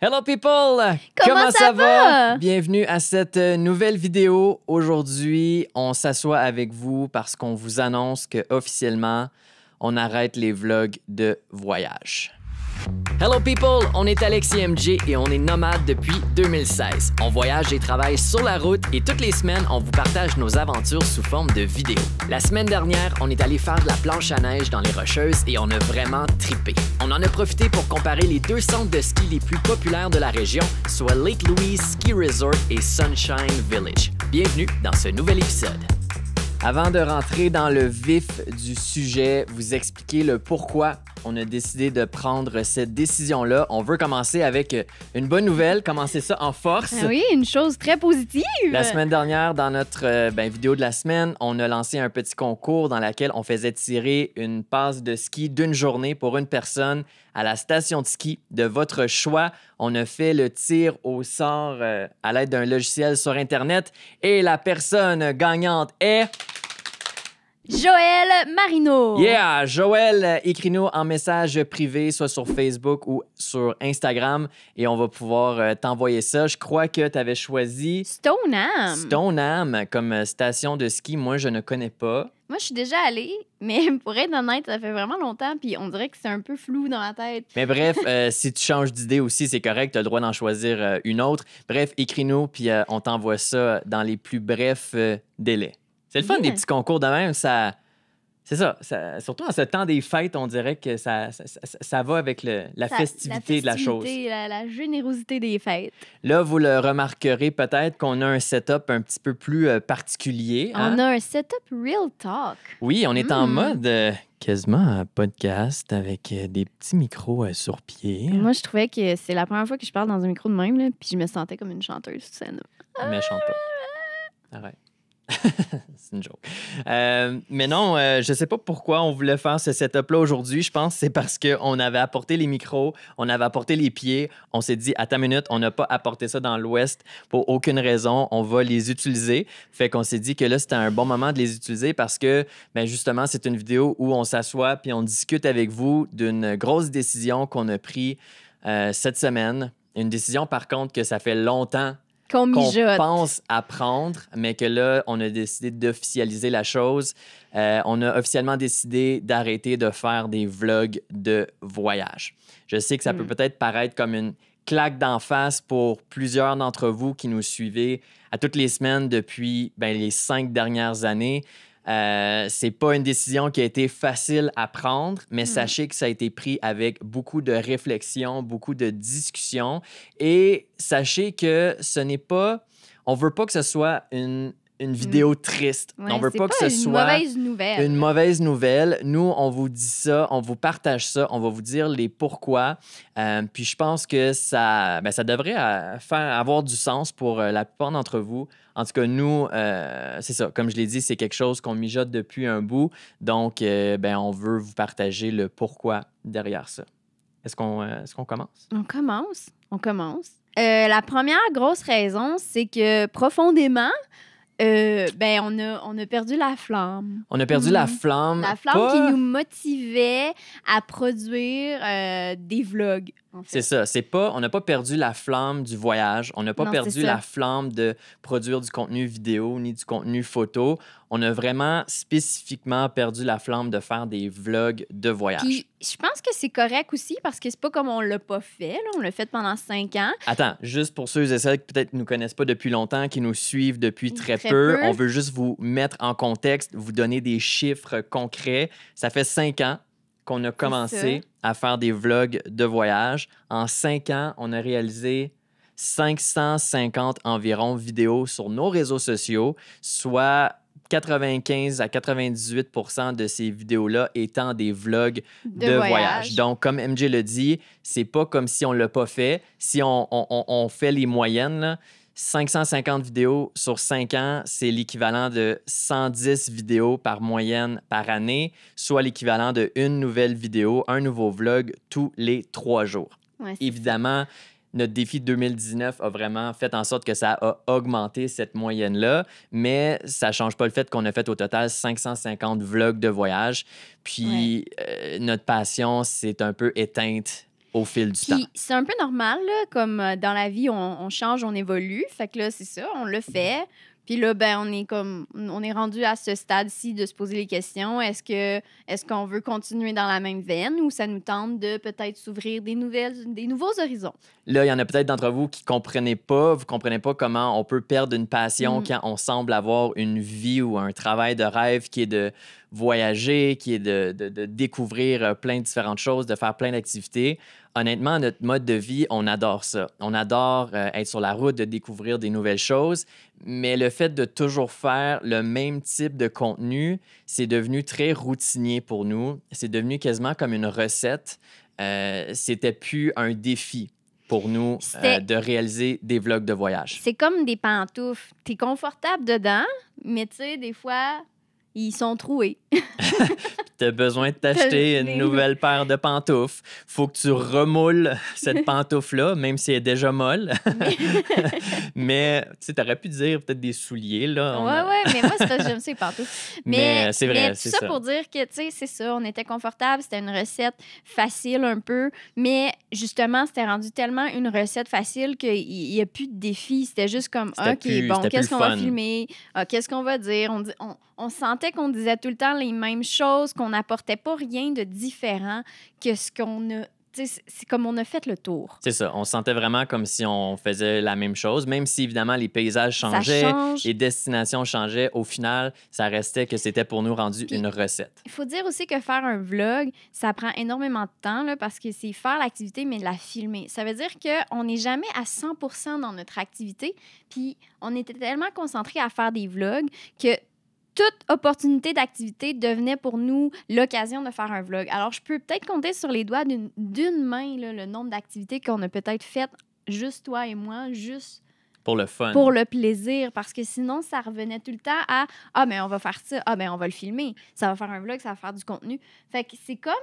Hello people! Comment, ça, va? va? Bienvenue à cette euh, nouvelle vidéo. Aujourd'hui, on s'assoit avec vous parce qu'on vous annonce que officiellement, on arrête les vlogs de voyage. Hello people, on est Alexis MG et on est nomade depuis 2016. On voyage et travaille sur la route et toutes les semaines, on vous partage nos aventures sous forme de vidéos. La semaine dernière, on est allé faire de la planche à neige dans les Rocheuses et on a vraiment tripé. On en a profité pour comparer les deux centres de ski les plus populaires de la région, soit Lake Louise Ski Resort et Sunshine Village. Bienvenue dans ce nouvel épisode. Avant de rentrer dans le vif du sujet, vous expliquer le pourquoi on a décidé de prendre cette décision-là. On veut commencer avec euh, une bonne nouvelle, commencer ça en force. Ah oui, une chose très positive. La semaine dernière, dans notre euh, ben, vidéo de la semaine, on a lancé un petit concours dans lequel on faisait tirer une passe de ski d'une journée pour une personne à la station de ski de votre choix. On a fait le tir au sort euh, à l'aide d'un logiciel sur Internet et la personne gagnante est... Joël Marino. Yeah, Joël, écris-nous en message privé, soit sur Facebook ou sur Instagram, et on va pouvoir euh, t'envoyer ça. Je crois que tu avais choisi Stoneham. Stoneham comme station de ski. Moi, je ne connais pas. Moi, je suis déjà allé, mais pour être honnête, ça fait vraiment longtemps, puis on dirait que c'est un peu flou dans la tête. Mais bref, euh, si tu changes d'idée aussi, c'est correct, tu as le droit d'en choisir euh, une autre. Bref, écris-nous, puis on t'envoie ça dans les plus brefs délais. C'est le fun des petits concours de même. Ça, c'est ça, Surtout en ce temps des fêtes, on dirait que ça, ça, va avec la, festivité de la chose. La, la, générosité des fêtes. Là, vous le remarquerez peut-être qu'on a un setup un petit peu plus euh, particulier. Hein? On a un setup real talk. Oui, on est en mm. mode euh, quasiment un podcast avec euh, des petits micros sur pied. Moi, je trouvais que c'est la première fois que je parle dans un micro de même, puis je me sentais comme une chanteuse, ça. Mais je chante c'est une joke. Euh, mais non, euh, je ne sais pas pourquoi on voulait faire ce setup-là aujourd'hui. Je pense que c'est parce qu'on avait apporté les micros, on avait apporté les pieds. On s'est dit, à ta minute, on n'a pas apporté ça dans l'Ouest pour aucune raison. On va les utiliser. Fait qu'on s'est dit que là, c'était un bon moment de les utiliser parce que, ben justement, c'est une vidéo où on s'assoit puis on discute avec vous d'une grosse décision qu'on a prise euh, cette semaine. Une décision, par contre, que ça fait longtemps qu'on pense apprendre, mais que là, on a décidé d'officialiser la chose. Euh, on a officiellement décidé d'arrêter de faire des vlogs de voyage. Je sais que ça peut hmm. peut-être paraître comme une claque d'en face pour plusieurs d'entre vous qui nous suivez à toutes les semaines depuis ben, les cinq dernières années. Euh, c'est pas une décision qui a été facile à prendre, mais hmm. sachez que ça a été pris avec beaucoup de réflexion, beaucoup de discussion. Et sachez que ce n'est pas. On veut pas que ce soit une une mm. vidéo triste. On on veut pas, que ce soit mauvaise nouvelle. une mauvaise nouvelle. Nous, on vous dit ça, on vous partage ça, on va vous dire les pourquoi. Euh, puis je pense que ça, ben, ça devrait euh, faire avoir du sens pour euh, la plupart d'entre vous. En tout cas, nous, c'est ça. Comme je l'ai dit, c'est quelque chose qu'on mijote depuis un bout. Donc, ben, on veut vous partager le pourquoi derrière ça. Est-ce qu'on est qu'on commence? On commence. On commence. la première grosse raison, c'est que profondément, euh, ben, on a, on a perdu la flamme. On a perdu la mhm. flamme. La flamme qui nous motivait à produire euh, des vlogs. C'est ça. C'est pas, on n'a pas perdu la flamme du voyage. On n'a pas perdu la flamme de produire du contenu vidéo ni du contenu photo. On a vraiment spécifiquement perdu la flamme de faire des vlogs de voyage. je pense que c'est correct aussi parce que c'est pas comme on l'a pas fait. On l'a fait pendant cinq ans. Attends, juste pour ceux et celles qui peut-être nous connaissent pas depuis longtemps, qui nous suivent depuis très, peu, on veut juste vous mettre en contexte, vous donner des chiffres concrets. Ça fait cinq ans qu'on a commencé à faire des vlogs de voyage. En cinq ans, on a réalisé 550 environ vidéos sur nos réseaux sociaux, soit 95 à 98 de ces vidéos-là étant des vlogs de, voyage. Donc, comme MJ le dit, c'est pas comme si on l'a pas fait. Si on, on fait les moyennes, 550 vidéos sur 5 ans, c'est l'équivalent de 110 vidéos par moyenne par année, soit l'équivalent de une nouvelle vidéo, un nouveau vlog tous les trois jours. Évidemment, notre défi 2019 a vraiment fait en sorte que ça a augmenté cette moyenne-là, mais ça ne change pas le fait qu'on a fait au total 550 vlogs de voyage. Puis euh, notre passion s'est un peu éteinte au fil du temps. C'est un peu normal, comme euh, dans la vie, on, change, on évolue. Fait que là, c'est ça, on le fait. Puis là, ben, on est comme, on est rendu à ce stade-ci de se poser les questions. Est-ce que, est-ce qu'on veut continuer dans la même veine ou ça nous tente de peut-être s'ouvrir des nouvelles, des nouveaux horizons? Là, il y en a peut-être d'entre vous qui comprenez pas, vous comprenez pas comment on peut perdre une passion mm. quand on semble avoir une vie ou un travail de rêve qui est de voyager, qui est de, découvrir euh, plein de différentes choses, de faire plein d'activités. Honnêtement, notre mode de vie, on adore ça. On adore euh, être sur la route, de découvrir des nouvelles choses, mais le fait de toujours faire le même type de contenu, c'est devenu très routinier pour nous. C'est devenu quasiment comme une recette. Euh, c'était plus un défi pour nous de réaliser des vlogs de voyage. C'est comme des pantoufles. Tu es confortable dedans, mais tu sais, des fois, ils sont troués. T'as besoin de t'acheter une nouvelle paire de pantoufles. Faut que tu remoules cette pantoufle-là, même si elle est déjà molle. mais tu aurais pu dire peut-être des souliers. Là, ouais, ouais, mais moi, c'est parce j'aime ça, pantoufles. Mais, c'est vrai. c'est ça, ça, pour dire que, tu sais, c'est ça, on était confortable, c'était une recette facile un peu, mais justement, c'était rendu tellement une recette facile qu'il n'y a plus de défi. C'était juste comme, OK, bon, qu'est-ce qu'on va filmer? Ah, qu'est-ce qu'on va dire? On, on, on sentait qu'on disait tout le temps les mêmes choses, qu'on n'apportait pas rien de différent que ce qu'on a c'est comme on a fait le tour. C'est ça. On sentait vraiment comme si on faisait la même chose, même si évidemment les paysages changeaient, les destinations changeaient. Au final, ça restait que c'était pour nous rendu une recette. Il faut dire aussi que faire un vlog, ça prend énormément de temps là, parce que c'est faire l'activité, mais la filmer. Ça veut dire qu'on n'est jamais à 100 dans notre activité. Puis on était tellement concentré à faire des vlogs que toute opportunité d'activité devenait pour nous l'occasion de faire un vlog. Alors, je peux peut-être compter sur les doigts d'une main le nombre d'activités qu'on a peut-être faites, juste toi et moi, juste pour le fun. Pour le plaisir, parce que sinon, ça revenait tout le temps à Ah, mais ben, on va faire ça, ah, mais ben, on va le filmer, ça va faire un vlog, ça va faire du contenu. Fait que c'est comme,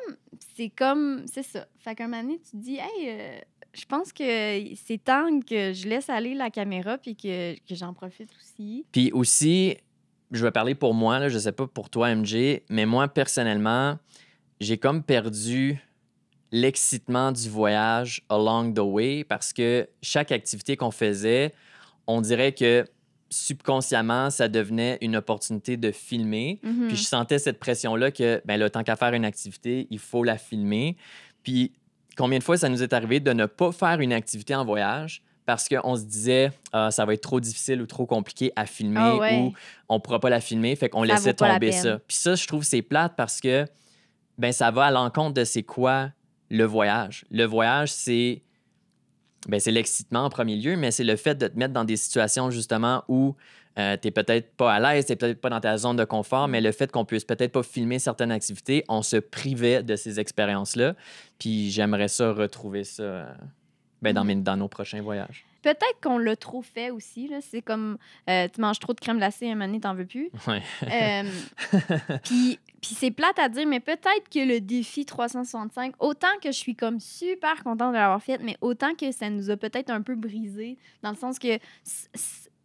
c'est comme, c'est ça. Fait qu'un moment donné, tu dis Hey, euh, je pense que c'est temps que je laisse aller la caméra puis que, que j'en profite aussi. Puis aussi, je vais parler pour moi, là, je sais pas pour toi, MJ, mais moi, personnellement, j'ai comme perdu l'excitement du voyage along the way parce que chaque activité qu'on faisait, on dirait que subconsciemment, ça devenait une opportunité de filmer. Mm-hmm. Puis je sentais cette pression-là que, ben là, tant qu'à faire une activité, il faut la filmer. Puis combien de fois ça nous est arrivé de ne pas faire une activité en voyage parce qu'on se disait ah, ça va être trop difficile ou trop compliqué à filmer ah ou on pourra pas la filmer, fait qu'on laissait tomber ça. Puis ça, je trouve c'est plate parce que ben ça va à l'encontre de c'est quoi le voyage. Le voyage, c'est ben, c'est l'excitement en premier lieu, mais c'est le fait de te mettre dans des situations justement où euh, tu n'es peut-être pas à l'aise, tu peut-être pas dans ta zone de confort, mais mm. le fait qu'on puisse peut-être pas filmer certaines activités, on se privait de ces expériences-là. Puis j'aimerais ça retrouver ça. Euh, ben, mm-hmm. dans, nos prochains voyages. Peut-être qu'on l'a trop fait aussi. C'est comme euh, tu manges trop de crème glacée, un moment t'en veux plus. Ouais. Euh, puis, c'est plate à dire, mais peut-être que le défi 365, autant que je suis comme super contente de l'avoir fait, mais autant que ça nous a peut-être un peu brisé, dans le sens que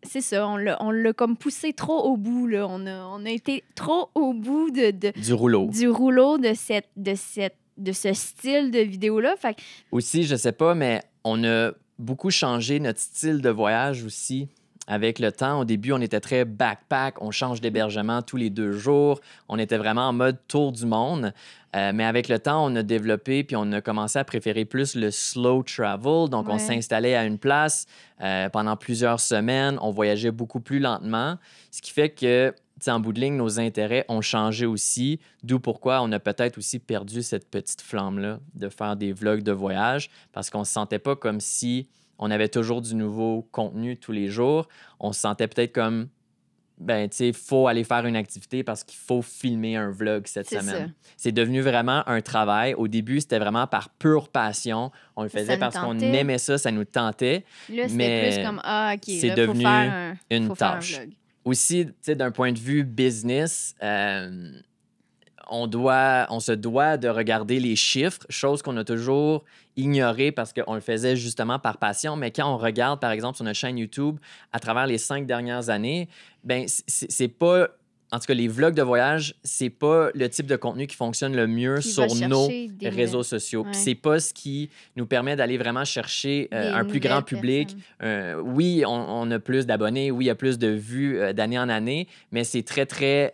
c'est ça, on l'a comme poussé trop au bout. Là. On, a, on a été trop au bout de, du rouleau. Du rouleau de cette, de cette de ce style de vidéo-là. Fait... Aussi, je sais pas, mais on a beaucoup changé notre style de voyage aussi avec le temps. Au début, on était très backpack, on change d'hébergement tous les deux jours, on était vraiment en mode tour du monde. Euh, mais avec le temps, on a développé puis on a commencé à préférer plus le slow travel. Donc, on s'installait à une place euh, pendant plusieurs semaines, on voyageait beaucoup plus lentement, ce qui fait que en bout de ligne, nos intérêts ont changé aussi, d'où pourquoi on a peut-être aussi perdu cette petite flamme-là de faire des vlogs de voyage, parce qu'on ne se sentait pas comme si on avait toujours du nouveau contenu tous les jours. On se sentait peut-être comme, ben, tu sais, faut aller faire une activité parce qu'il faut filmer un vlog cette semaine. C'est devenu vraiment un travail. Au début, c'était vraiment par pure passion. On le faisait parce qu'on aimait ça, ça nous tentait. Là, mais plus c'est devenu une tâche aussi, d'un point de vue business, euh, on, doit, on se doit de regarder les chiffres, chose qu'on a toujours ignorée parce qu'on le faisait justement par passion. Mais quand on regarde, par exemple, sur notre chaîne YouTube, à travers les cinq dernières années, ben c'est pas en tout cas, les vlogs de voyage, c'est pas le type de contenu qui fonctionne le mieux sur nos réseaux sociaux. Ce C'est pas ce qui nous permet d'aller vraiment chercher euh, un plus grand public. Euh, oui, on, a plus d'abonnés, oui, il y a plus de vues euh, d'année en année, mais c'est très, très.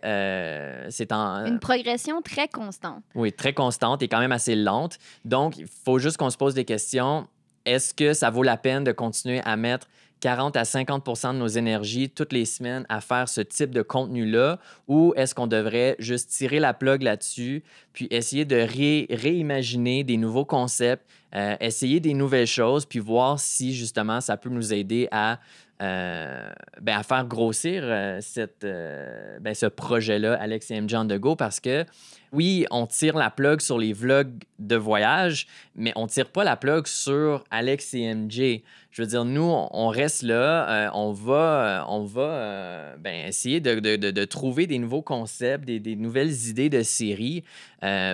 c'est Une progression très constante. Oui, très constante et quand même assez lente. Donc, il faut juste qu'on se pose des questions. Est-ce que ça vaut la peine de continuer à mettre 40 à 50 de nos énergies toutes les semaines à faire ce type de contenu-là ou est-ce qu'on devrait juste tirer la plug là-dessus puis essayer de réimaginer des nouveaux concepts, euh, essayer des nouvelles choses puis voir si justement ça peut nous aider à, euh, ben, faire grossir euh, cette, ben, ce projet-là, Alex et M. John de Go, parce que oui, on tire la plug sur les vlogs de voyage, mais on tire pas la plug sur Alex et MJ. Je veux dire, nous, on reste là, euh, on va, euh, on va euh, ben, essayer de, trouver des nouveaux concepts, des, nouvelles idées de séries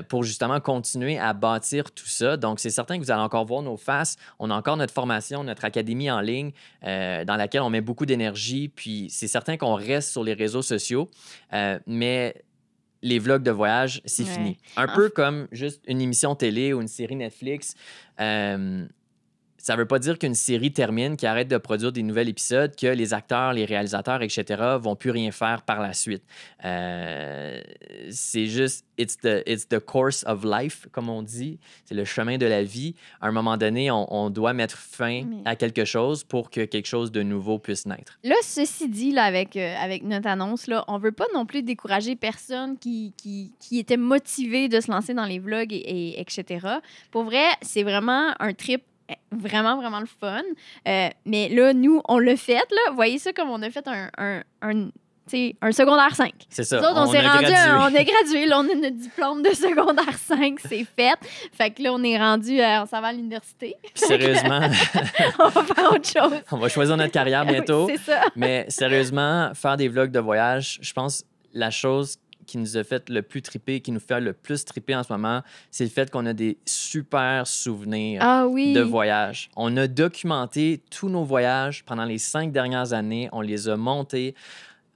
pour justement continuer à bâtir tout ça. Donc, c'est certain que vous allez encore voir nos faces. On a encore notre formation, notre académie en ligne dans laquelle on met beaucoup d'énergie. Puis, c'est certain qu'on reste sur les réseaux sociaux, mais les vlogs de voyage, c'est fini. Un ah. peu comme juste une émission télé ou une série Netflix. Euh, ça ne veut pas dire qu'une série termine, qu'elle arrête de produire des nouveaux épisodes, que les acteurs, les réalisateurs, etc., vont plus rien faire par la suite. Euh, c'est juste, it's the, it's the course of life, comme on dit. C'est le chemin de la vie. À un moment donné, on, doit mettre fin à quelque chose pour que quelque chose de nouveau puisse naître. Là, ceci dit, avec, euh, avec notre annonce, on ne veut pas non plus décourager personne qui, qui, était motivée de se lancer dans les vlogs, et, etc. Pour vrai, c'est vraiment un trip eh, vraiment, vraiment le fun. Euh, mais là, nous, on l'a fait. Là. Voyez ça comme on a fait un, un, un secondaire 5. C'est ça. on, s'est rendu, on est gradué, là, on a notre diplôme de secondaire 5, c'est fait. Fait que là, on est rendu, on s'en va à l'université. sérieusement, on va faire autre chose. On va choisir notre carrière bientôt. Mais sérieusement, faire des vlogs de voyage, je pense la chose qui nous a fait le plus triper, qui nous fait le plus triper en ce moment, c'est le fait qu'on a des super souvenirs ah de voyage. On a documenté tous nos voyages pendant les cinq dernières années, on les a montés.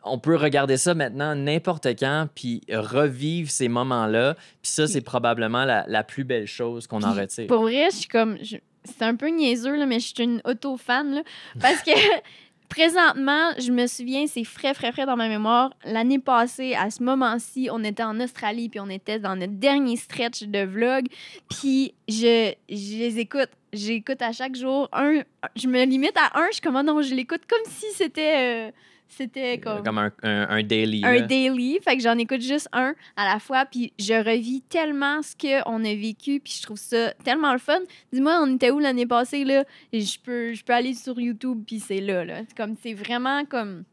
On peut regarder ça maintenant n'importe quand, puis revivre ces moments-là. Puis ça, c'est probablement la, la, plus belle chose qu'on en retire. Pour vrai, je suis comme... c'est un peu niaiseux, là, mais je suis une auto-fan. Parce que présentement, je me souviens, c'est frais, frais, frais dans ma mémoire. L'année passée, à ce moment-ci, on était en Australie, puis on était dans notre dernier stretch de vlog. Puis je, les écoute. J'écoute à chaque jour un. Je me limite à un. Je comme, ah je l'écoute comme si c'était. Euh, c'était euh, comme. un, un, un daily. Un daily. Fait que j'en écoute juste un à la fois. Puis je revis tellement ce qu'on a vécu. Puis je trouve ça tellement le fun. Dis-moi, on était où l'année passée, là? Et je peux, je peux aller sur YouTube, puis c'est là, là. Comme, c'est vraiment comme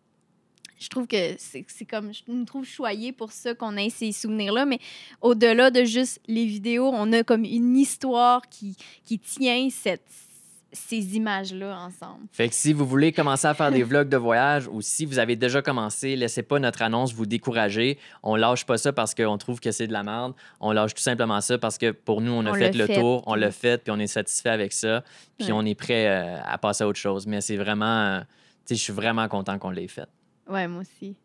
je trouve que c'est comme je me trouve choyée pour ça qu'on ait ces souvenirs là mais au-delà de juste les vidéos on a comme une histoire qui qui tient cette ces images-là ensemble. Fait que si vous voulez commencer à faire des vlogs de voyage ou si vous avez déjà commencé, laissez pas notre annonce vous décourager. On lâche pas ça parce qu'on trouve que c'est de la merde. On lâche tout simplement ça parce que pour nous, on a fait le, tour, on l'a fait, puis on est satisfait avec ça, puis on est prêt euh, à passer à autre chose. Mais c'est vraiment, tu sais, je suis vraiment content qu'on l'ait fait. Ouais, moi aussi.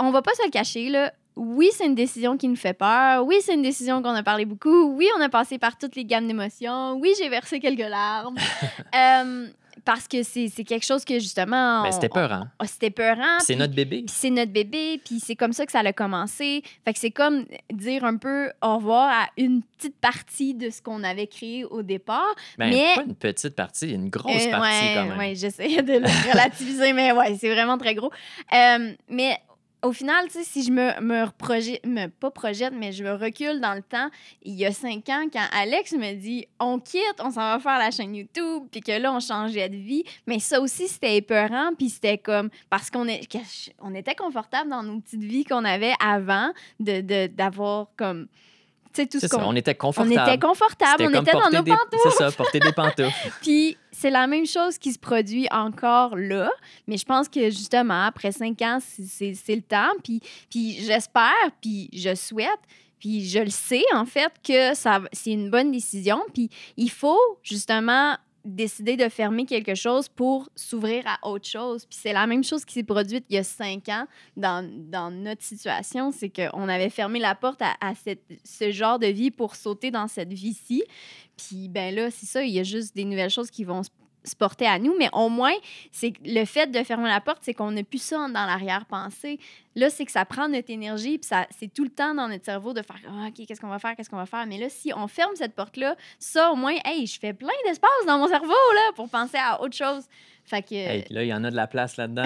On va pas se le cacher, là oui, c'est une décision qui nous fait peur. Oui, c'est une décision qu'on a parlé beaucoup. Oui, on a passé par toutes les gammes d'émotions. Oui, j'ai versé quelques larmes. Euh, parce que c'est quelque chose que justement. Ben, oh, c'était peurant. Hein? C'était peurant. C'est notre bébé. C'est notre bébé, puis c'est comme ça que ça a commencé. Fait que c'est comme dire un peu au revoir à une petite partie de ce qu'on avait créé au départ. Ben, mais pas une petite partie, une grosse euh, partie quand même. Oui, j'essaie de relativiser, mais ouais, c'est vraiment très gros. Euh, mais au final, si je me, me me, pas projette, mais je me recule dans le temps, il y a cinq ans, quand Alex me dit on quitte, on s'en va faire la chaîne YouTube, puis que là, on changeait de vie. Mais ça aussi, c'était épeurant, puis c'était comme parce qu'on est, on était confortable dans nos petites vies qu'on avait avant d'avoir de, d'avoir comme tout On était confortable. On était confortable, on était dans nos pantoufles. C'est ça, porter des pantoufles. Puis c'est la même chose qui se produit encore là, mais je pense que justement, après cinq ans, c'est le temps. Puis, puis j'espère, puis je souhaite puis je le sais en fait que ça c'est une bonne décision puis il faut justement décider de fermer quelque chose pour s'ouvrir à autre chose. Puis c'est la même chose qui s'est produite il y a cinq ans dans, notre situation, c'est qu'on avait fermé la porte à, ce genre de vie pour sauter dans cette vie-ci. Puis ben là, c'est ça, il y a juste des nouvelles choses qui vont se porter à nous, mais au moins, c'est le fait de fermer la porte, c'est qu'on n'a plus ça dans l'arrière-pensée. Là, c'est que ça prend notre énergie, puis ça, c'est tout le temps dans notre cerveau de faire ah, OK, qu'est-ce qu'on va faire, qu'est-ce qu'on va faire. Mais là, si on ferme cette porte-là, ça, au moins, hey, je fais plein d'espace dans mon cerveau, là, pour penser à autre chose. Fait que. là, il y en a de la place là-dedans.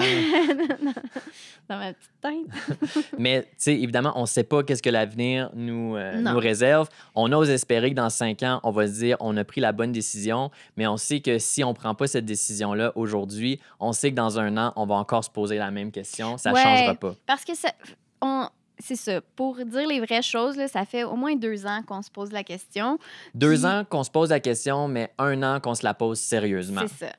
dans ma petite teinte. Mais, tu sais, évidemment, on ne sait pas qu'est-ce que l'avenir nous, euh, nous réserve. On ose espérer que dans cinq ans, on va se dire, on a pris la bonne décision, mais on sait que si on ne prend pas cette décision-là aujourd'hui, on sait que dans un an, on va encore se poser la même question. Ça ne changera pas parce que on, c'est ça. Pour dire les vraies choses, ça fait au moins deux ans qu'on se pose la question. Deux ans qu'on se pose la question, mais un an qu'on se la pose sérieusement. C'est ça.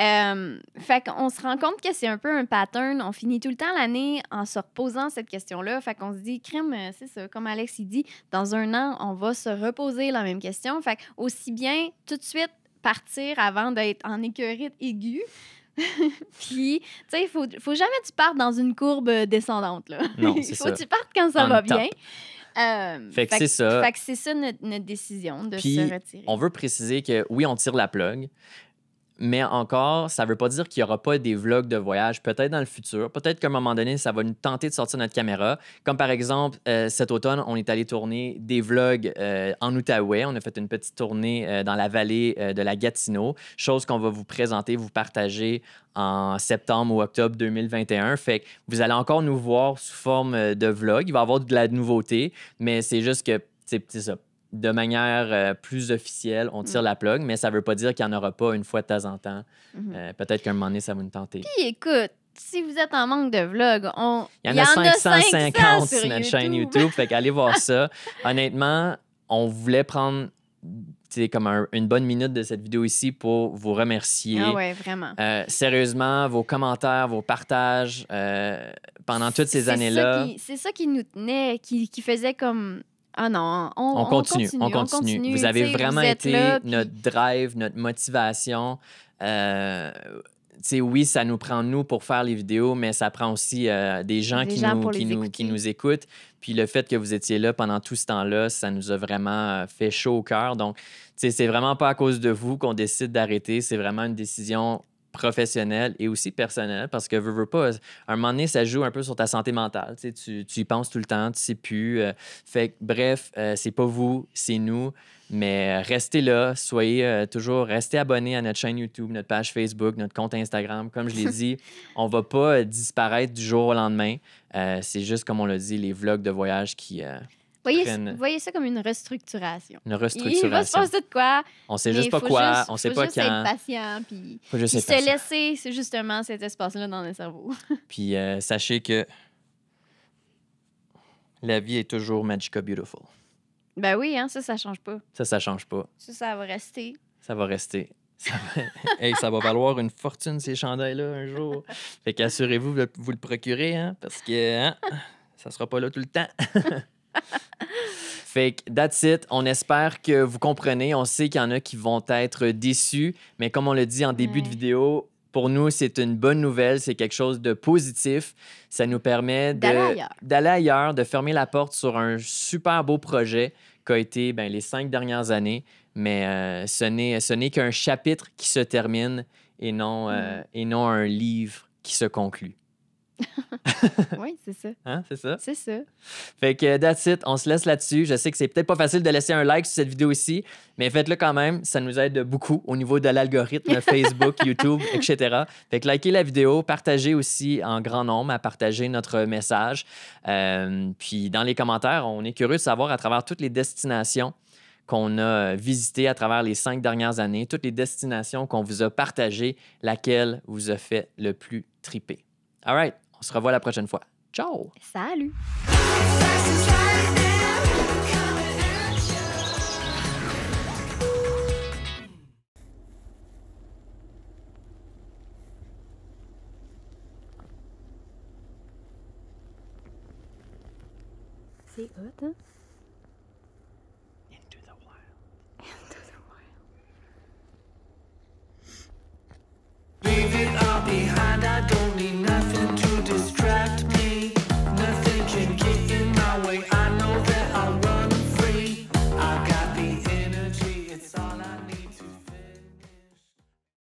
Euh, fait qu'on se rend compte que c'est un peu un pattern. On finit tout le temps l'année en se reposant cette question-là. Fait qu'on se dit, crime, euh, c'est ça, comme Alex dit, dans un an, on va se reposer la même question. Fait aussi bien tout de suite partir avant d'être en écœurite aiguë. Puis, tu sais, il faut, faut jamais que tu partes dans une courbe euh, descendante. Là. Non, c'est Il faut que tu partes quand ça va bien. Euh, fait que c'est ça. Fait que c'est ça notre, décision de se retirer. On veut préciser que oui, on tire la plug, mais encore, ça ne veut pas dire qu'il n'y aura pas des vlogs de voyage, peut-être dans le futur. Peut-être qu'à un moment donné, ça va nous tenter de sortir notre caméra. Comme par exemple, euh, cet automne, on est allé tourner des vlogs euh, en Outaouais. On a fait une petite tournée euh, dans la vallée de la Gatineau, chose qu'on va vous présenter, vous partager en septembre ou octobre 2021. Fait vous allez encore nous voir sous forme de vlog. Il va y avoir de la nouveauté, mais c'est juste que c'est ça de manière euh, plus officielle, on tire mm. la plug, mais ça ne veut pas dire qu'il n'y en aura pas une fois de temps en temps. Mm-hmm. Euh, peut-être qu'un moment donné, ça va nous tenter. Puis écoute, si vous êtes en manque de vlogs, on... il y en, a, 550 sur, notre chaîne YouTube, fait qu'allez voir ça. Honnêtement, on voulait prendre comme une bonne minute de cette vidéo ici pour vous remercier. Ah ouais, vraiment. Euh, sérieusement, vos commentaires, vos partages pendant toutes ces années-là. C'est ça qui nous tenait, qui faisait comme ah non, on, continue, on, continue, Vous avez vraiment été notre drive, notre motivation. Euh, oui, ça nous prend nous pour faire les vidéos, mais ça prend aussi euh, des gens, qui, nous, qui, nous, qui, écoutent. Puis le fait que vous étiez là pendant tout ce temps-là, ça nous a vraiment euh, fait chaud au cœur. Donc, c'est vraiment pas à cause de vous qu'on décide d'arrêter. C'est vraiment une décision professionnel et aussi personnel parce que veux, pas, un moment donné, ça joue un peu sur ta santé mentale. Tu, tu y penses tout le temps, tu sais plus. Euh, fait bref, euh, c'est pas vous, c'est nous. Mais euh, restez là, soyez toujours, restez abonnés à notre chaîne YouTube, notre page Facebook, notre compte Instagram. Comme je l'ai dit, on va pas disparaître du jour au lendemain. c'est juste, comme on l'a dit, les vlogs de voyage qui voyez, voyez ça comme une restructuration. Une restructuration. Il va se passer de quoi. On sait juste pas quoi, on sait faut pas juste Être patient, puis, faut juste être patient. se laisser justement cet espace-là dans le cerveau. puis euh, sachez que la vie est toujours magica beautiful. Ben oui, hein, ça, ça change pas. Ça, ça change pas. Ça, ça va rester. Ça va rester. Ça va, ça va valoir une fortune, ces chandails-là, un jour. Fait qu'assurez-vous de vous le procurer, hein, parce que hein, ça sera pas là tout le temps. Fait that's it. On espère que vous comprenez. On sait qu'il y en a qui vont être déçus, mais comme on le dit en début de vidéo, pour nous, c'est une bonne nouvelle, c'est quelque chose de positif. Ça nous permet d'aller ailleurs. de fermer la porte sur un super beau projet qu'a été ben, les cinq dernières années. Mais euh, ce n'est qu'un chapitre qui se termine et euh, mm. et non un livre qui se conclut oui, c'est ça. Hein, c'est ça? C'est ça. Fait que euh, that's it, on se laisse là-dessus. Je sais que c'est peut-être pas facile de laisser un like sur cette vidéo ici, mais faites-le quand même. Ça nous aide beaucoup au niveau de l'algorithme Facebook, YouTube, etc. Fait que likez la vidéo, partagez aussi en grand nombre à partager notre message. Euh, puis dans les commentaires, on est curieux de savoir à travers toutes les destinations qu'on a euh, visitées à travers les cinq dernières années, toutes les destinations qu'on vous a partagées, laquelle vous a fait le plus triper. All right. On se revoit la prochaine fois. Ciao! Salut! C'est hot, hein?